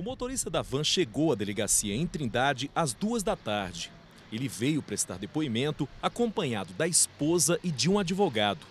O motorista da van chegou à delegacia em Trindade às duas da tarde. Ele veio prestar depoimento acompanhado da esposa e de um advogado.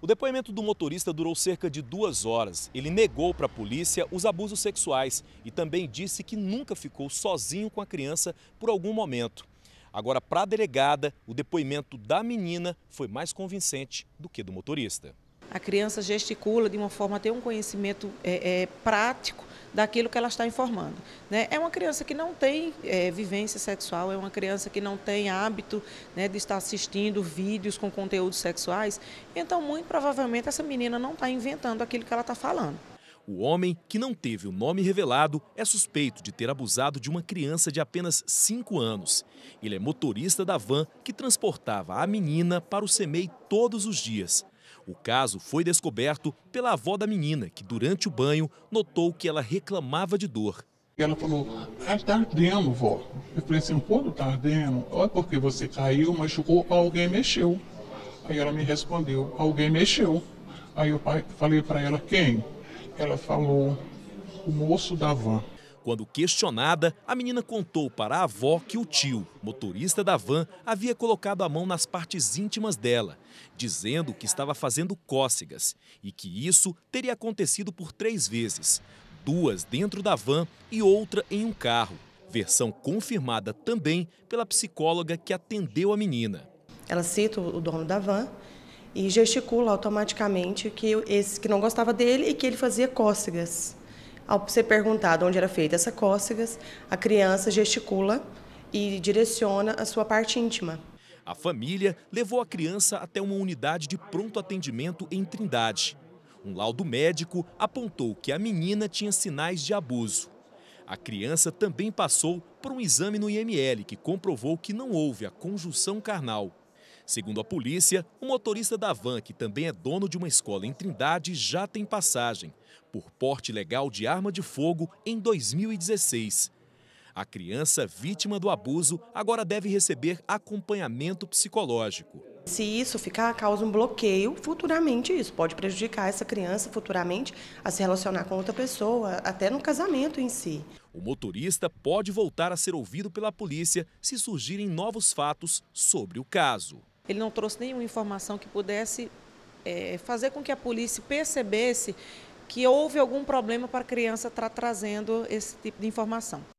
O depoimento do motorista durou cerca de duas horas. Ele negou para a polícia os abusos sexuais e também disse que nunca ficou sozinho com a criança por algum momento. Agora, para a delegada, o depoimento da menina foi mais convincente do que do motorista. A criança gesticula de uma forma, tem um conhecimento é, é, prático daquilo que ela está informando. Né? É uma criança que não tem é, vivência sexual, é uma criança que não tem hábito né, de estar assistindo vídeos com conteúdos sexuais, então, muito provavelmente, essa menina não está inventando aquilo que ela está falando. O homem, que não teve o nome revelado, é suspeito de ter abusado de uma criança de apenas 5 anos. Ele é motorista da van que transportava a menina para o SEMEI todos os dias. O caso foi descoberto pela avó da menina, que durante o banho notou que ela reclamava de dor. Ela falou, "Está ardendo, vó. Eu falei assim, quando está ardendo, é porque você caiu, machucou, alguém mexeu. Aí ela me respondeu, alguém mexeu. Aí eu falei para ela, quem? Ela falou, o moço da van. Quando questionada, a menina contou para a avó que o tio, motorista da van, havia colocado a mão nas partes íntimas dela, dizendo que estava fazendo cócegas e que isso teria acontecido por três vezes duas dentro da van e outra em um carro. Versão confirmada também pela psicóloga que atendeu a menina. Ela cita o dono da van e gesticula automaticamente que, esse, que não gostava dele e que ele fazia cócegas. Ao ser perguntado onde era feita essa cócegas, a criança gesticula e direciona a sua parte íntima. A família levou a criança até uma unidade de pronto atendimento em Trindade. Um laudo médico apontou que a menina tinha sinais de abuso. A criança também passou por um exame no IML que comprovou que não houve a conjunção carnal. Segundo a polícia, o motorista da van, que também é dono de uma escola em Trindade, já tem passagem por porte legal de arma de fogo em 2016. A criança vítima do abuso agora deve receber acompanhamento psicológico. Se isso ficar, causa um bloqueio futuramente. Isso pode prejudicar essa criança futuramente a se relacionar com outra pessoa, até no casamento em si. O motorista pode voltar a ser ouvido pela polícia se surgirem novos fatos sobre o caso. Ele não trouxe nenhuma informação que pudesse é, fazer com que a polícia percebesse que houve algum problema para a criança estar tá trazendo esse tipo de informação.